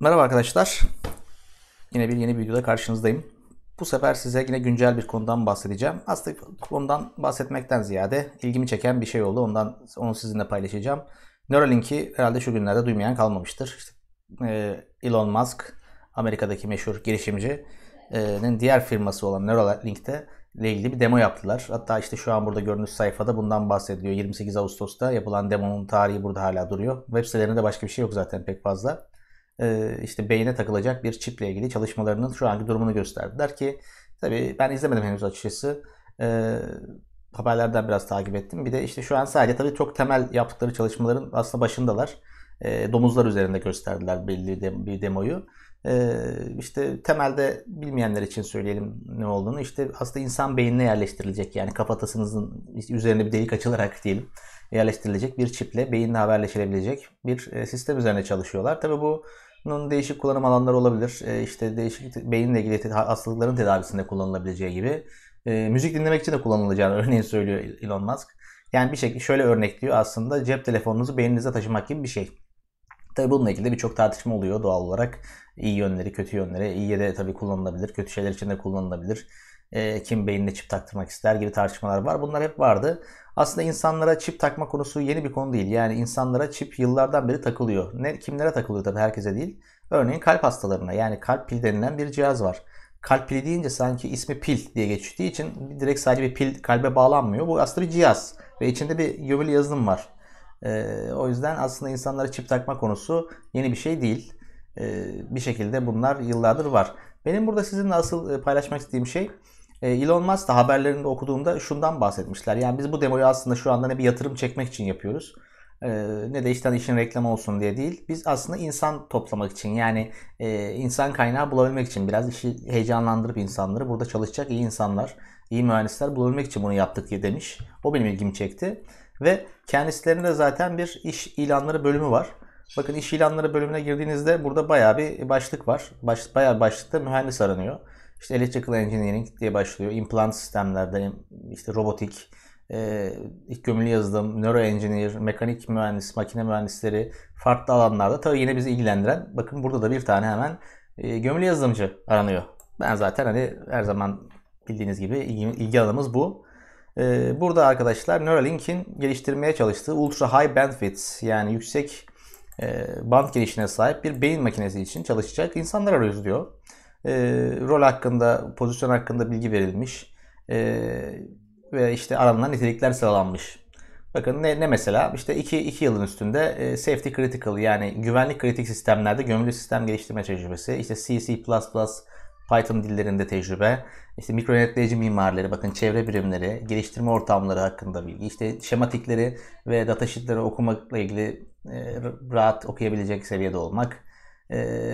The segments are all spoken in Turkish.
Merhaba arkadaşlar. Yine bir yeni bir videoda karşınızdayım. Bu sefer size yine güncel bir konudan bahsedeceğim. Aslında konudan bahsetmekten ziyade ilgimi çeken bir şey oldu. Ondan onu sizinle paylaşacağım. Neuralink'i herhalde şu günlerde duymayan kalmamıştır. İşte, e, Elon Musk, Amerika'daki meşhur girişimcinin e, diğer firması olan Neuralink'te ile ilgili bir demo yaptılar. Hatta işte şu an burada gördüğünüz sayfada bundan bahsediyor. 28 Ağustos'ta yapılan demonun tarihi burada hala duruyor. Web sitelerinde başka bir şey yok zaten pek fazla. Ee, işte beyne takılacak bir çiple ilgili çalışmalarının şu anki durumunu gösterdiler ki tabii ben izlemedim henüz açıkçası. E, haberlerden biraz takip ettim. Bir de işte şu an sadece tabii çok temel yaptıkları çalışmaların aslında başındalar. E, domuzlar üzerinde gösterdiler belli de, bir demoyu. E, işte temelde bilmeyenler için söyleyelim ne olduğunu. İşte aslında insan beynine yerleştirilecek yani kafatasınızın üzerine bir delik açılarak diyelim yerleştirilecek bir çiple beyinle haberleşilebilecek bir e, sistem üzerine çalışıyorlar. Tabii bu bunun değişik kullanım alanları olabilir. E, işte değişik beyinle ilgili hastalıkların tedavisinde kullanılabileceği gibi. E, müzik dinlemek için de kullanılacağını örneğin söylüyor Elon Musk. Yani bir şekilde şöyle örnekliyor aslında cep telefonunuzu beyninizde taşımak gibi bir şey. Tabii bununla ilgili birçok tartışma oluyor doğal olarak. İyi yönleri, kötü yönleri. İyiye de tabii kullanılabilir. Kötü şeyler için de kullanılabilir e, kim beyinde çip taktırmak ister gibi tartışmalar var. Bunlar hep vardı. Aslında insanlara çip takma konusu yeni bir konu değil. Yani insanlara çip yıllardan beri takılıyor. Ne, kimlere takılıyor tabii herkese değil. Örneğin kalp hastalarına yani kalp pil denilen bir cihaz var. Kalp pili deyince sanki ismi pil diye geçtiği için direkt sadece bir pil kalbe bağlanmıyor. Bu aslında bir cihaz ve içinde bir gömülü yazılım var. E, o yüzden aslında insanlara çip takma konusu yeni bir şey değil. E, bir şekilde bunlar yıllardır var. Benim burada sizinle asıl e, paylaşmak istediğim şey e, Elon Musk da haberlerinde okuduğumda şundan bahsetmişler. Yani biz bu demoyu aslında şu anda ne bir yatırım çekmek için yapıyoruz e, ne de işte işin reklamı olsun diye değil. Biz aslında insan toplamak için yani e, insan kaynağı bulabilmek için biraz işi heyecanlandırıp insanları burada çalışacak iyi insanlar, iyi mühendisler bulabilmek için bunu yaptık diye demiş. O benim ilgimi çekti. Ve kendislerinde zaten bir iş ilanları bölümü var. Bakın iş ilanları bölümüne girdiğinizde burada bayağı bir başlık var. Baş, bayağı bir başlıkta mühendis aranıyor. İşte Electrical Engineering diye başlıyor. implant sistemlerde işte robotik, e, ilk gömülü yazılım, neuroengineer, mekanik mühendis, makine mühendisleri farklı alanlarda tabii yine bizi ilgilendiren bakın burada da bir tane hemen e, gömülü yazılımcı aranıyor. Ben zaten hani her zaman bildiğiniz gibi ilgi, ilgi alanımız bu. E, burada arkadaşlar Neuralink'in geliştirmeye çalıştığı ultra high bandwidth yani yüksek e, band genişliğine sahip bir beyin makinesi için çalışacak insanlar arıyoruz diyor e, rol hakkında, pozisyon hakkında bilgi verilmiş e, ve işte aranan nitelikler sıralanmış. Bakın ne, ne mesela işte 2 iki yılın üstünde e, safety critical yani güvenlik kritik sistemlerde gömülü sistem geliştirme tecrübesi, işte C/C++ Python dillerinde tecrübe, işte mikro denetleyici mimarileri, bakın çevre birimleri, geliştirme ortamları hakkında bilgi, işte şematikleri ve data datasheetleri okumakla ilgili e, rahat okuyabilecek seviyede olmak,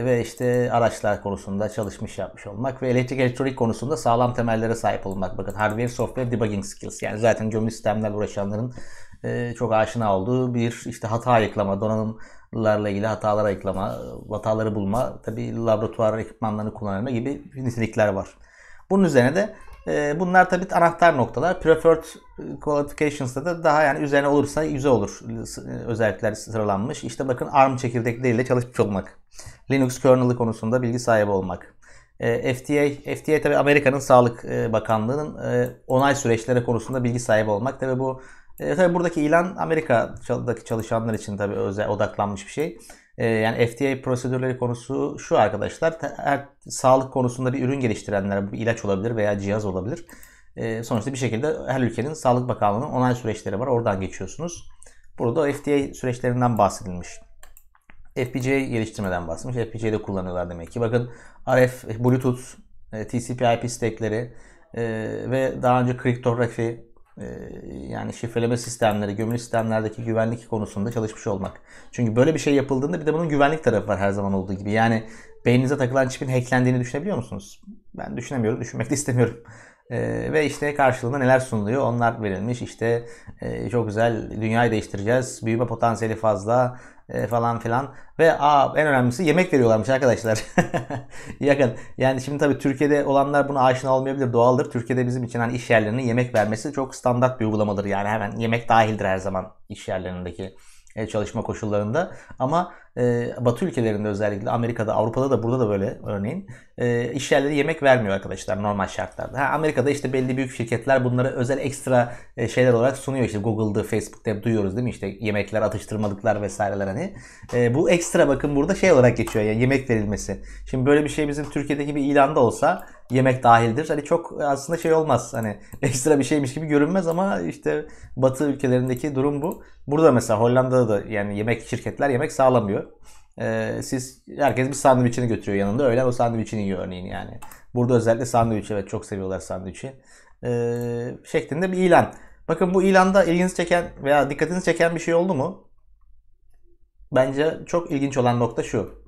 ve işte araçlar konusunda çalışmış yapmış olmak ve elektrik elektronik konusunda sağlam temellere sahip olmak. Bakın hardware, software, debugging skills yani zaten gömülü sistemlerle uğraşanların çok aşina olduğu bir işte hata ayıklama, donanımlarla ilgili hatalar ayıklama, hataları bulma, tabi laboratuvar ekipmanlarını kullanma gibi nitelikler var. Bunun üzerine de bunlar tabi anahtar noktalar. Preferred Qualifications'da da daha yani üzerine olursa yüze olur ıı, özellikler sıralanmış. İşte bakın ARM çekirdekleriyle çalışmış olmak Linux kernel'ı konusunda bilgi sahibi olmak. E, FDA, FDA tabi Amerika'nın Sağlık e, Bakanlığı'nın e, onay süreçleri konusunda bilgi sahibi olmak. Tabi bu e, tabii buradaki ilan Amerika'daki çalışanlar için tabi özel odaklanmış bir şey. E, yani FDA prosedürleri konusu şu arkadaşlar. Her sağlık konusunda bir ürün geliştirenler bu ilaç olabilir veya cihaz olabilir. E, sonuçta bir şekilde her ülkenin Sağlık Bakanlığı'nın onay süreçleri var. Oradan geçiyorsunuz. Burada FDA süreçlerinden bahsedilmiş. FPGA geliştirmeden basmış. FPGA'de kullanıyorlar demek ki. Bakın RF, Bluetooth, e, TCP IP stackleri e, ve daha önce kriptografi e, yani şifreleme sistemleri, gömülü sistemlerdeki güvenlik konusunda çalışmış olmak. Çünkü böyle bir şey yapıldığında bir de bunun güvenlik tarafı var her zaman olduğu gibi. Yani beyninize takılan çipin hacklendiğini düşünebiliyor musunuz? Ben düşünemiyorum, düşünmek de istemiyorum. Ee, ve işte karşılığında neler sunuluyor onlar verilmiş işte e, çok güzel dünyayı değiştireceğiz büyüme potansiyeli fazla e, falan filan. Ve aa, en önemlisi yemek veriyorlarmış arkadaşlar. Yakın. Yani şimdi tabii Türkiye'de olanlar buna aşina olmayabilir doğaldır. Türkiye'de bizim için hani iş yerlerinin yemek vermesi çok standart bir uygulamadır. Yani hemen yemek dahildir her zaman iş yerlerindeki e, çalışma koşullarında. Ama Batı ülkelerinde özellikle Amerika'da, Avrupa'da da burada da böyle örneğin e, işyerleri yemek vermiyor arkadaşlar normal şartlarda. Ha, Amerika'da işte belli büyük şirketler bunları özel ekstra şeyler olarak sunuyor. İşte Google'da, Facebook'ta hep duyuyoruz değil mi? İşte yemekler, atıştırmalıklar vesaireler hani. bu ekstra bakın burada şey olarak geçiyor yani yemek verilmesi. Şimdi böyle bir şey bizim Türkiye'deki bir ilanda olsa yemek dahildir. Hani çok aslında şey olmaz. Hani ekstra bir şeymiş gibi görünmez ama işte Batı ülkelerindeki durum bu. Burada mesela Hollanda'da da yani yemek şirketler yemek sağlamıyor götürüyor. Ee, siz herkes bir sandviçini götürüyor yanında. Öyle o sandviçini yiyor örneğin yani. Burada özellikle sandviç evet çok seviyorlar sandviçi. Ee, şeklinde bir ilan. Bakın bu ilanda ilginizi çeken veya dikkatinizi çeken bir şey oldu mu? Bence çok ilginç olan nokta şu.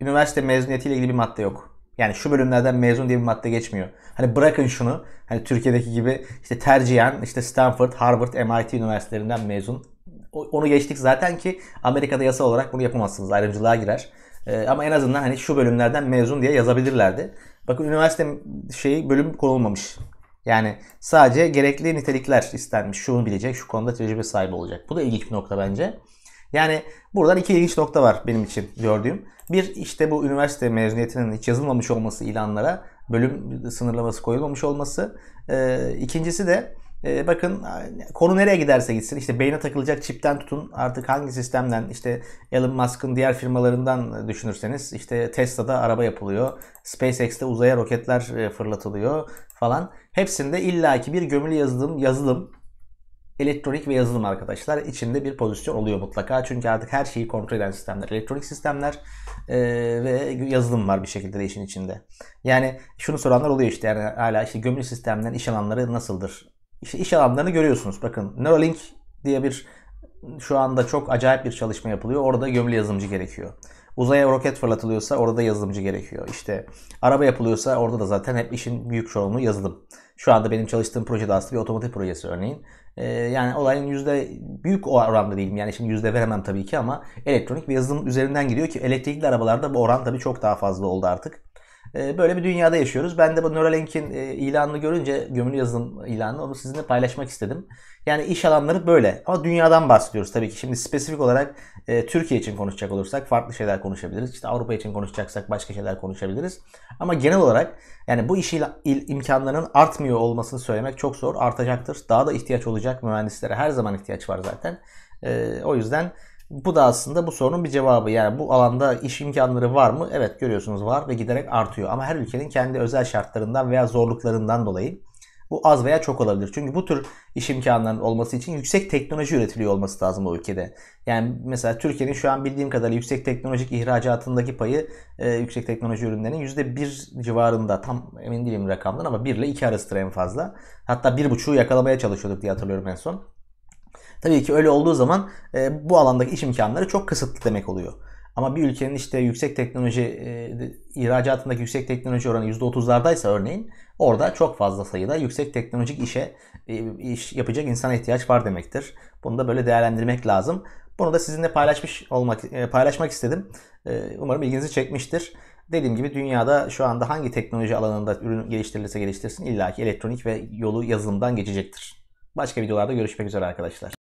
Üniversite mezuniyetiyle ilgili bir madde yok. Yani şu bölümlerden mezun diye bir madde geçmiyor. Hani bırakın şunu. Hani Türkiye'deki gibi işte tercihen işte Stanford, Harvard, MIT üniversitelerinden mezun onu geçtik zaten ki Amerika'da yasal olarak bunu yapamazsınız. Ayrımcılığa girer. E, ama en azından hani şu bölümlerden mezun diye yazabilirlerdi. Bakın üniversite şeyi bölüm konulmamış. Yani sadece gerekli nitelikler istenmiş. Şunu bilecek, şu konuda tecrübe sahibi olacak. Bu da ilginç bir nokta bence. Yani buradan iki ilginç nokta var benim için gördüğüm. Bir işte bu üniversite mezuniyetinin hiç yazılmamış olması ilanlara bölüm sınırlaması koyulmamış olması. Ee, ikincisi de e, bakın konu nereye giderse gitsin işte beyne takılacak çipten tutun artık hangi sistemden işte Elon Musk'ın diğer firmalarından düşünürseniz işte Tesla'da araba yapılıyor. SpaceX'te uzaya roketler e, fırlatılıyor falan. Hepsinde illaki bir gömülü yazılım, yazılım elektronik ve yazılım arkadaşlar içinde bir pozisyon oluyor mutlaka. Çünkü artık her şeyi kontrol eden sistemler elektronik sistemler e, ve yazılım var bir şekilde de işin içinde. Yani şunu soranlar oluyor işte yani hala işte gömülü sistemden iş alanları nasıldır işte iş alanlarını görüyorsunuz. Bakın Neuralink diye bir şu anda çok acayip bir çalışma yapılıyor. Orada gömülü yazılımcı gerekiyor. Uzaya roket fırlatılıyorsa orada da yazılımcı gerekiyor. İşte araba yapılıyorsa orada da zaten hep işin büyük çoğunluğu yazılım. Şu anda benim çalıştığım projede aslında bir otomotiv projesi örneğin. Ee, yani olayın yüzde büyük o oranda değilim. Yani şimdi yüzde veremem tabii ki ama elektronik ve yazılım üzerinden gidiyor ki elektrikli arabalarda bu oran tabii çok daha fazla oldu artık. Ee, böyle bir dünyada yaşıyoruz. Ben de bu Neuralink'in e, ilanını görünce gömülü yazılım ilanını onu sizinle paylaşmak istedim. Yani iş alanları böyle. Ama dünyadan bahsediyoruz tabii ki. Şimdi spesifik olarak e, Türkiye için konuşacak olursak farklı şeyler konuşabiliriz. İşte Avrupa için konuşacaksak başka şeyler konuşabiliriz. Ama genel olarak yani bu iş imkanlarının artmıyor olmasını söylemek çok zor. Artacaktır. Daha da ihtiyaç olacak mühendislere. Her zaman ihtiyaç var zaten. Ee, o yüzden bu da aslında bu sorunun bir cevabı. Yani bu alanda iş imkanları var mı? Evet görüyorsunuz var ve giderek artıyor. Ama her ülkenin kendi özel şartlarından veya zorluklarından dolayı bu az veya çok olabilir. Çünkü bu tür iş imkanlarının olması için yüksek teknoloji üretiliyor olması lazım o ülkede. Yani mesela Türkiye'nin şu an bildiğim kadarıyla yüksek teknolojik ihracatındaki payı e, yüksek teknoloji ürünlerinin %1 civarında tam emin değilim rakamdan ama 1 ile 2 arasıdır en fazla. Hatta 1.5'u yakalamaya çalışıyorduk diye hatırlıyorum en son. Tabii ki öyle olduğu zaman e, bu alandaki iş imkanları çok kısıtlı demek oluyor. Ama bir ülkenin işte yüksek teknoloji e, ihracatındaki yüksek teknoloji oranı %30'lardaysa örneğin orada çok fazla sayıda yüksek teknolojik işe e, iş yapacak insana ihtiyaç var demektir. Bunu da böyle değerlendirmek lazım. Bunu da sizinle paylaşmış olmak e, paylaşmak istedim. E, umarım ilginizi çekmiştir. Dediğim gibi dünyada şu anda hangi teknoloji alanında ürün geliştirilirse geliştirsin illaki elektronik ve yolu yazılımdan geçecektir. Başka videolarda görüşmek üzere arkadaşlar.